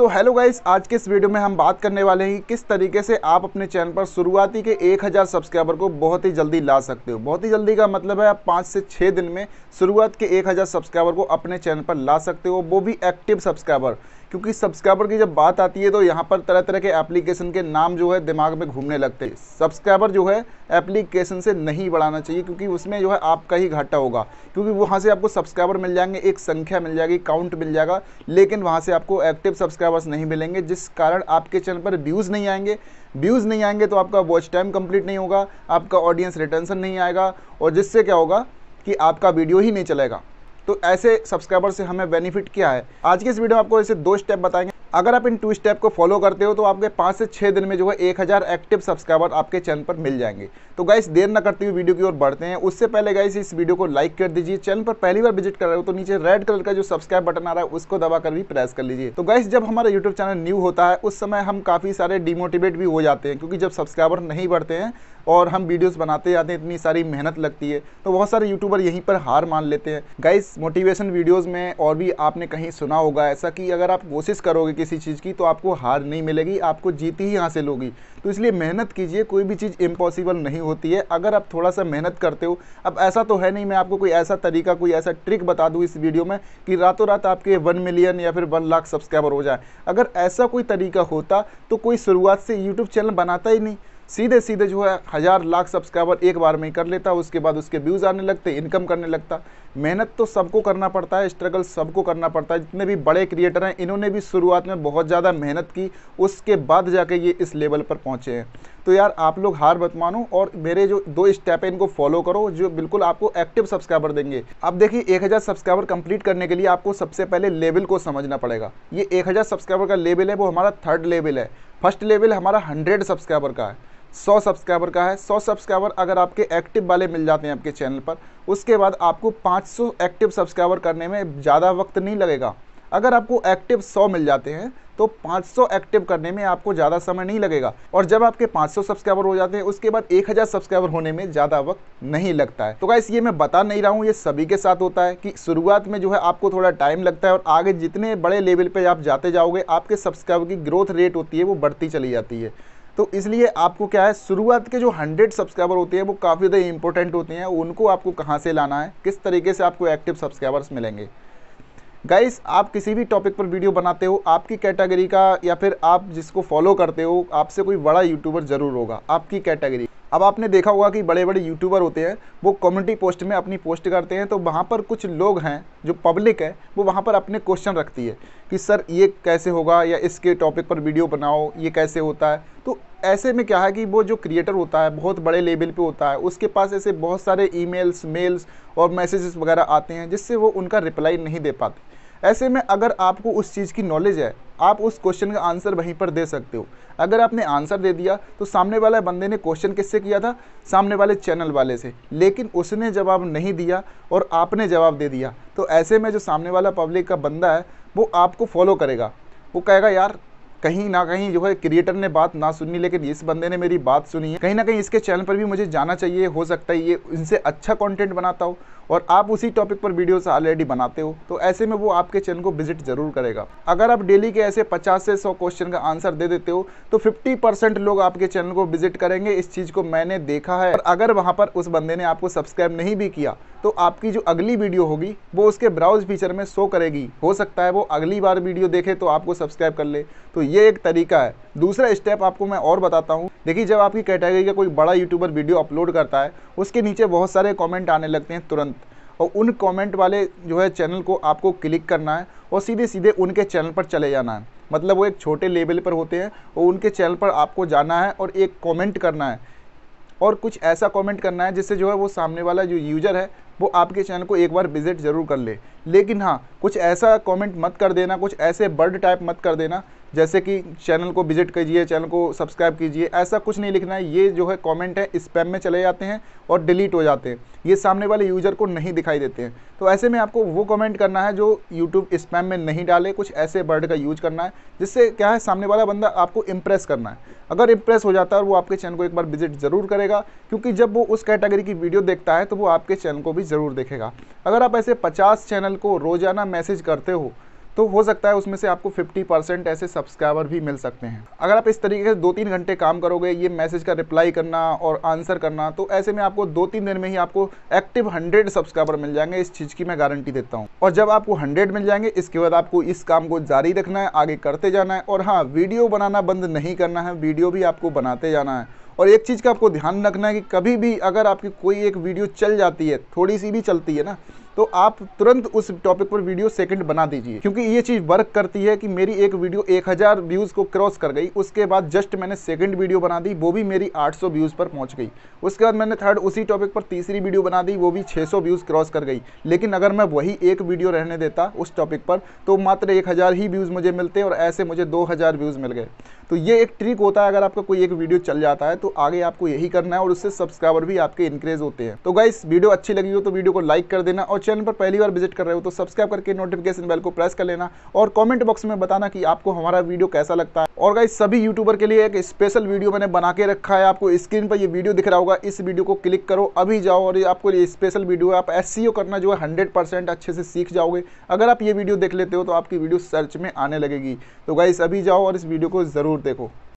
so hello guys आज के इस वीडियो में हम बात करने वाले हैं किस तरीके से आप अपने चैनल पर शुरुआती के 1000 सब्सक्राइबर को बहुत ही जल्दी ला सकते हो बहुत ही जल्दी का मतलब है आप 5 से 6 दिन में शुरुआत के 1000 सब्सक्राइबर को अपने चैनल पर ला सकते हो वो भी एक्टिव सब्सक्राइबर क्योंकि सब्सक्राइबर की जब बात आती है तो यहाँ पर तरह तरह के एप्लीकेशन के नाम जो है दिमाग में घूमने लगते हैं सब्सक्राइबर जो है एप्लीकेशन से नहीं बढ़ाना चाहिए क्योंकि उसमें जो है आपका ही घाटा होगा क्योंकि वहाँ से आपको सब्सक्राइबर मिल जाएंगे एक संख्या मिल जाएगी काउंट मिल जाएगा लेकिन वहाँ से आपको एक्टिव सब्सक्राइबर बस नहीं मिलेंगे जिस कारण आपके चैनल पर व्यूज़ नहीं आएंगे व्यूज़ नहीं आएंगे तो आपका वॉच टाइम कंप्लीट नहीं होगा आपका ऑडियंस रिटेंशन नहीं आएगा और जिससे क्या होगा कि आपका वीडियो ही नहीं चलेगा तो ऐसे सब्सक्राइबर से हमें बेनिफिट क्या है आज के इस वीडियो में आपको ऐसे दो स्टेप बताएंगे अगर आप इन टू स्टेप को फॉलो करते हो तो आपके पाँच से छः दिन में जो है एक हज़ार एक्टिव सब्सक्राइबर आपके चैनल पर मिल जाएंगे तो गाइस देर ना करते हुए वीडियो की ओर बढ़ते हैं उससे पहले गाइस इस वीडियो को लाइक कर दीजिए चैनल पर पहली बार विजिट कर रहे हो तो नीचे रेड कलर का जो सब्सक्राइब बटन आ रहा है उसको दबा कर भी प्रेस कर लीजिए तो गाइस जब हमारा यूट्यूब चैनल न्यू होता है उस समय हम काफ़ी सारे डिमोटिवेट भी हो जाते हैं क्योंकि जब सब्सक्राइबर नहीं बढ़ते हैं और हम वीडियोस बनाते जाते हैं इतनी सारी मेहनत लगती है तो बहुत सारे यूट्यूबर यहीं पर हार मान लेते हैं गाइस मोटिवेशन वीडियोस में और भी आपने कहीं सुना होगा ऐसा कि अगर आप कोशिश करोगे किसी चीज़ की तो आपको हार नहीं मिलेगी आपको जीत ही हासिल होगी तो इसलिए मेहनत कीजिए कोई भी चीज़ इम्पॉसिबल नहीं होती है अगर आप थोड़ा सा मेहनत करते हो अब ऐसा तो है नहीं मैं आपको कोई ऐसा तरीका कोई ऐसा ट्रिक बता दूँ इस वीडियो में कि रातों रात आपके वन मिलियन या फिर वन लाख सब्सक्राइबर हो जाए अगर ऐसा कोई तरीका होता तो कोई शुरुआत से यूट्यूब चैनल बनाता ही नहीं सीधे सीधे जो है हज़ार लाख सब्सक्राइबर एक बार में ही कर लेता उसके बाद उसके व्यूज़ आने लगते इनकम करने लगता मेहनत तो सबको करना पड़ता है स्ट्रगल सबको करना पड़ता है जितने भी बड़े क्रिएटर हैं इन्होंने भी शुरुआत में बहुत ज़्यादा मेहनत की उसके बाद जाके ये इस लेवल पर पहुँचे हैं तो यार आप लोग हार मत मानो और मेरे जो दो स्टेप है इनको फॉलो करो जो बिल्कुल आपको एक्टिव सब्सक्राइबर देंगे अब देखिए 1000 सब्सक्राइबर कंप्लीट करने के लिए आपको सबसे पहले लेवल को समझना पड़ेगा ये 1000 सब्सक्राइबर का लेवल है वो हमारा थर्ड लेवल है फर्स्ट लेवल हमारा 100 सब्सक्राइबर का है सौ सब्सक्राइबर का है सौ सब्सक्राइबर अगर आपके एक्टिव वाले मिल जाते हैं आपके चैनल पर उसके बाद आपको सौ एक्टिव सब्सक्राइबर करने में ज़्यादा वक्त नहीं लगेगा अगर आपको एक्टिव 100 मिल जाते हैं तो 500 एक्टिव करने में आपको ज़्यादा समय नहीं लगेगा और जब आपके 500 सब्सक्राइबर हो जाते हैं उसके बाद 1000 सब्सक्राइबर होने में ज़्यादा वक्त नहीं लगता है तो गाइस ये मैं बता नहीं रहा हूँ ये सभी के साथ होता है कि शुरुआत में जो है आपको थोड़ा टाइम लगता है और आगे जितने बड़े लेवल पर आप जाते जाओगे आपके सब्सक्राइबर की ग्रोथ रेट होती है वो बढ़ती चली जाती है तो इसलिए आपको क्या है शुरुआत के जो 100 सब्सक्राइबर होते हैं वो काफ़ी ज़्यादा इंपॉर्टेंट होते हैं उनको आपको कहाँ से लाना है किस तरीके से आपको एक्टिव सब्सक्राइबर्स मिलेंगे गाइस आप किसी भी टॉपिक पर वीडियो बनाते हो आपकी कैटेगरी का या फिर आप जिसको फॉलो करते हो आपसे कोई बड़ा यूट्यूबर ज़रूर होगा आपकी कैटेगरी अब आपने देखा होगा कि बड़े बड़े यूट्यूबर होते हैं वो कम्युनिटी पोस्ट में अपनी पोस्ट करते हैं तो वहाँ पर कुछ लोग हैं जो पब्लिक है वो वहाँ पर अपने क्वेश्चन रखती है कि सर ये कैसे होगा या इसके टॉपिक पर वीडियो बनाओ ये कैसे होता है तो ऐसे में क्या है कि वो जो क्रिएटर होता है बहुत बड़े लेवल पर होता है उसके पास ऐसे बहुत सारे ई मेल्स और मैसेजेस वगैरह आते हैं जिससे वो उनका रिप्लाई नहीं दे पाते ऐसे में अगर आपको उस चीज़ की नॉलेज है आप उस क्वेश्चन का आंसर वहीं पर दे सकते हो अगर आपने आंसर दे दिया तो सामने वाला बंदे ने क्वेश्चन किससे किया था सामने वाले चैनल वाले से लेकिन उसने जवाब नहीं दिया और आपने जवाब दे दिया तो ऐसे में जो सामने वाला पब्लिक का बंदा है वो आपको फॉलो करेगा वो कहेगा यार कहीं ना कहीं जो है क्रिएटर ने बात ना सुनी लेकिन इस बंदे ने मेरी बात सुनी है कहीं ना कहीं इसके चैनल पर भी मुझे जाना चाहिए हो सकता है ये इनसे अच्छा कंटेंट बनाता हो और आप उसी टॉपिक पर वीडियोस ऑलरेडी बनाते हो तो ऐसे में वो आपके चैनल को विजिट जरूर करेगा अगर आप डेली के ऐसे 50 से 100 क्वेश्चन का आंसर दे देते हो तो 50 परसेंट लोग आपके चैनल को विजिट करेंगे इस चीज़ को मैंने देखा है और अगर वहाँ पर उस बंदे ने आपको सब्सक्राइब नहीं भी किया तो आपकी जो अगली वीडियो होगी वो उसके ब्राउज फीचर में शो करेगी हो सकता है वो अगली बार वीडियो देखे तो आपको सब्सक्राइब कर ले तो ये एक तरीका है दूसरा स्टेप आपको मैं और बताता हूँ देखिए जब आपकी कैटेगरी का कोई बड़ा यूट्यूबर वीडियो अपलोड करता है उसके नीचे बहुत सारे कॉमेंट आने लगते हैं तुरंत और उन कमेंट वाले जो है चैनल को आपको क्लिक करना है और सीधे सीधे उनके चैनल पर चले जाना है मतलब वो एक छोटे लेवल पर होते हैं और उनके चैनल पर आपको जाना है और एक कॉमेंट करना है और कुछ ऐसा कॉमेंट करना है जिससे जो है वो सामने वाला जो यूज़र है वो आपके चैनल को एक बार विजिट ज़रूर कर ले लेकिन हाँ कुछ ऐसा कमेंट मत कर देना कुछ ऐसे बर्ड टाइप मत कर देना जैसे कि चैनल को विजिट कीजिए चैनल को सब्सक्राइब कीजिए ऐसा कुछ नहीं लिखना है ये जो है कमेंट है स्पैम में चले जाते हैं और डिलीट हो जाते हैं ये सामने वाले यूज़र को नहीं दिखाई देते हैं तो ऐसे में आपको वो कमेंट करना है जो यूट्यूब स्पैम में नहीं डाले कुछ ऐसे वर्ड का यूज करना है जिससे क्या है सामने वाला बंदा आपको इम्प्रेस करना है अगर इम्प्रेस हो जाता है वो आपके चैनल को एक बार विजिट ज़रूर करेगा क्योंकि जब वो उस कैटेगरी की वीडियो देखता है तो वो आपके चैनल को भी ज़रूर देखेगा अगर आप ऐसे पचास चैनल को रोज़ाना मैसेज करते हो तो हो सकता है उसमें से आपको 50 परसेंट ऐसे सब्सक्राइबर भी मिल सकते हैं अगर आप इस तरीके से दो तीन घंटे काम करोगे ये मैसेज का रिप्लाई करना और आंसर करना तो ऐसे में आपको दो तीन दिन में ही आपको एक्टिव हंड्रेड सब्सक्राइबर मिल जाएंगे इस चीज़ की मैं गारंटी देता हूँ और जब आपको हंड्रेड मिल जाएंगे इसके बाद आपको इस काम को जारी रखना है आगे करते जाना है और हाँ वीडियो बनाना बंद नहीं करना है वीडियो भी आपको बनाते जाना है और एक चीज़ का आपको ध्यान रखना है कि कभी भी अगर आपकी कोई एक वीडियो चल जाती है थोड़ी सी भी चलती है ना तो आप तुरंत उस टॉपिक पर वीडियो सेकंड बना दीजिए क्योंकि ये चीज़ वर्क करती है कि मेरी एक वीडियो 1000 व्यूज़ को क्रॉस कर गई उसके बाद जस्ट मैंने सेकंड वीडियो बना दी वो भी मेरी 800 व्यूज़ पर पहुंच गई उसके बाद मैंने थर्ड उसी टॉपिक पर तीसरी वीडियो बना दी वो भी 600 व्यूज़ क्रॉस कर गई लेकिन अगर मैं वही एक वीडियो रहने देता उस टॉपिक पर तो मात्र एक ही व्यूज़ मुझे मिलते और ऐसे मुझे दो व्यूज़ मिल गए तो ये एक ट्रिक होता है अगर आपका कोई एक वीडियो चल जाता है तो आगे आपको यही करना है और उससे सब्सक्राइबर भी आपके इंक्रीज होते हैं तो गाइस वीडियो अच्छी लगी हो तो वीडियो को लाइक कर देना और चैनल पर पहली बार विजिट कर रहे हो तो सब्सक्राइब करके नोटिफिकेशन बेल को प्रेस कर लेना और कॉमेंट बॉक्स में बताना कि आपको हमारा वीडियो कैसा लगता है और गाइस सभी यूट्यूबर के लिए एक स्पेशल वीडियो मैंने बना के रखा है आपको स्क्रीन पर यह वीडियो दिख रहा होगा इस वीडियो को क्लिक करो अभी जाओ और आपको ये स्पेशल वीडियो आप एस e करना जो है हंड्रेड अच्छे से सीख जाओगे अगर आप ये वीडियो देख लेते हो तो आपकी वीडियो सर्च में आने लगेगी तो गाइस अभी जाओ और इस वीडियो को ज़रूर देखो